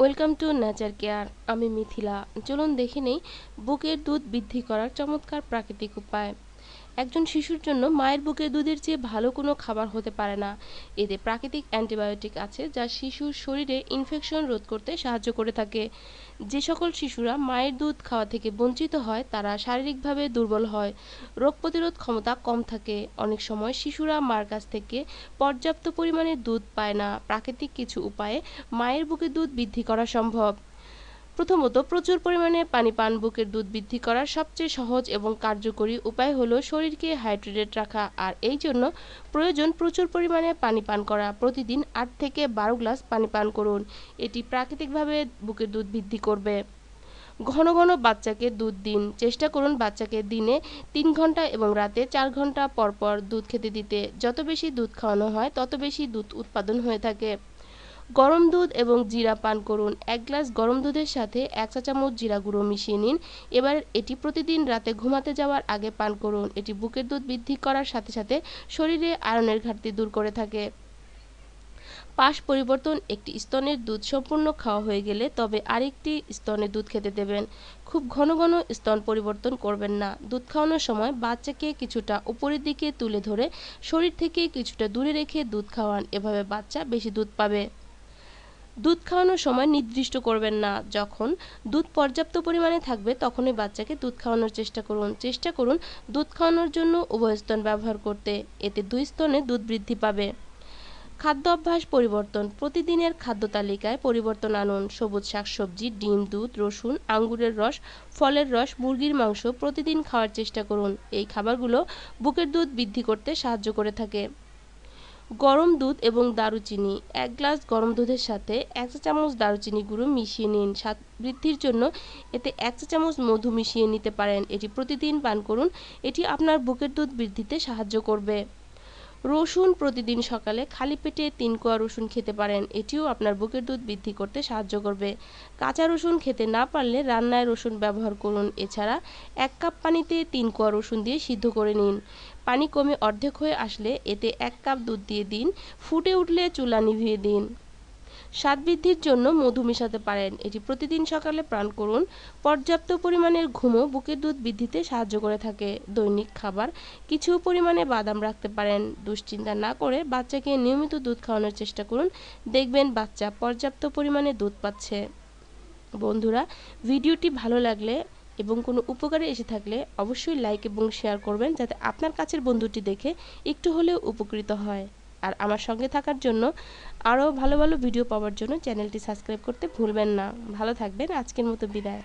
welcome to nature care আমি মিথিলা চলুন দেখে নেই বুকের দুধ বৃদ্ধি করার চমৎকার প্রাকৃতিক উপায় একজন শিশুর জন্য মায়ের বুকের দুধের চেয়ে ভালো কোনো খাবার হতে পারে না এতে প্রাকৃতিক অ্যান্টিবায়োটিক আছে যা শিশুর শরীরে ইনফেকশন রোধ করতে সাহায্য করে থাকে যে সকল শিশুরা মায়ের দুধ খাওয়া থেকে বঞ্চিত হয় তারা শারীরিকভাবে দুর্বল হয় রোগ প্রতিরোধ ক্ষমতা কম থাকে অনেক সময় শিশুরা মার কাছ থেকে পর্যাপ্ত পরিমাণে দুধ পায় না প্রাকৃতিক কিছু উপায়ে মায়ের বুকের দুধ বৃদ্ধি করা সম্ভব প্রথমত প্রচুর পরিমাণে পানি পান বুকের দুধ বৃদ্ধি করার সবচেয়ে সহজ এবং কার্যকরী উপায় হলো শরীরকে হাইড্রেটেড রাখা আর এই জন্য প্রয়োজন প্রচুর পরিমাণে পানি পান করা প্রতিদিন আট থেকে বারো গ্লাস পানি পান করুন এটি প্রাকৃতিকভাবে বুকের দুধ বৃদ্ধি করবে ঘন ঘন বাচ্চাকে দুধ দিন চেষ্টা করুন বাচ্চাকে দিনে তিন ঘন্টা এবং রাতে চার ঘন্টা পরপর দুধ খেতে দিতে যত বেশি দুধ খাওয়ানো হয় তত বেশি দুধ উৎপাদন হয়ে থাকে গরম দুধ এবং জিরা পান করুন এক গ্লাস গরম দুধের সাথে এক চা চামচ জিরা গুঁড়ো মিশিয়ে নিন এবার এটি প্রতিদিন রাতে ঘুমাতে যাওয়ার আগে পান করুন এটি বুকের দুধ বৃদ্ধি করার সাথে সাথে শরীরে আয়রনের ঘাটতি দূর করে থাকে পাশ পরিবর্তন একটি স্তনের দুধ সম্পূর্ণ খাওয়া হয়ে গেলে তবে আরেকটি স্তনে দুধ খেতে দেবেন খুব ঘন ঘন স্তন পরিবর্তন করবেন না দুধ খাওয়ানোর সময় বাচ্চাকে কিছুটা উপরের দিকে তুলে ধরে শরীর থেকে কিছুটা দূরে রেখে দুধ খাওয়ান এভাবে বাচ্চা বেশি দুধ পাবে দুধ খাওয়ানোর সময় নির্দিষ্ট করবেন না যখন দুধ পর্যাপ্ত পরিমাণে থাকবে তখনই বাচ্চাকে দুধ খাওয়ানোর চেষ্টা করুন চেষ্টা করুন দুধ খাওয়ানোর জন্য উভয় স্তন ব্যবহার করতে এতে দুই স্তনে দুধ বৃদ্ধি পাবে খাদ্য অভ্যাস পরিবর্তন প্রতিদিনের খাদ্য তালিকায় পরিবর্তন আনুন সবুজ শাকসবজি ডিম দুধ রসুন আঙুরের রস ফলের রস মুরগির মাংস প্রতিদিন খাওয়ার চেষ্টা করুন এই খাবারগুলো বুকের দুধ বৃদ্ধি করতে সাহায্য করে থাকে গরম দুধ এবং দারুচিনি এক গ্লাস গরম দুধের সাথে এক চা চামচ দারুচিনি গুঁড়ো মিশিয়ে নিন স্বাদ বৃদ্ধির জন্য এতে এক চা চামচ মধু মিশিয়ে নিতে পারেন এটি প্রতিদিন পান করুন এটি আপনার বুকের দুধ বৃদ্ধিতে সাহায্য করবে রসুন প্রতিদিন সকালে খালি পেটে তিন কোয়া রসুন খেতে পারেন এটিও আপনার বুকের দুধ বৃদ্ধি করতে সাহায্য করবে কাঁচা রসুন খেতে না পারলে রান্নায় রসুন ব্যবহার করুন এছাড়া এক কাপ পানিতে তিন কোয়া রসুন দিয়ে সিদ্ধ করে নিন পানি কমে অর্ধেক হয়ে আসলে এতে এক কাপ দুধ দিয়ে দিন ফুটে উঠলে চুলা নিভিয়ে দিন স্বাদ বৃদ্ধির জন্য মধু মেশাতে পারেন এটি প্রতিদিন সকালে পান করুন পর্যাপ্ত পরিমাণের ঘুমও বুকের দুধ বৃদ্ধিতে সাহায্য করে থাকে দৈনিক খাবার কিছু পরিমাণে বাদাম রাখতে পারেন দুশ্চিন্তা না করে বাচ্চাকে নিয়মিত দুধ খাওয়ানোর চেষ্টা করুন দেখবেন বাচ্চা পর্যাপ্ত পরিমাণে দুধ পাচ্ছে বন্ধুরা ভিডিওটি ভালো লাগলে এবং কোনো উপকারে এসে থাকলে অবশ্যই লাইক এবং শেয়ার করবেন যাতে আপনার কাছের বন্ধুটি দেখে একটু হলেও উপকৃত হয় আর আমার সঙ্গে থাকার জন্য আরও ভালো ভালো ভিডিও পাওয়ার জন্য চ্যানেলটি সাবস্ক্রাইব করতে ভুলবেন না ভালো থাকবেন আজকের মতো বিদায়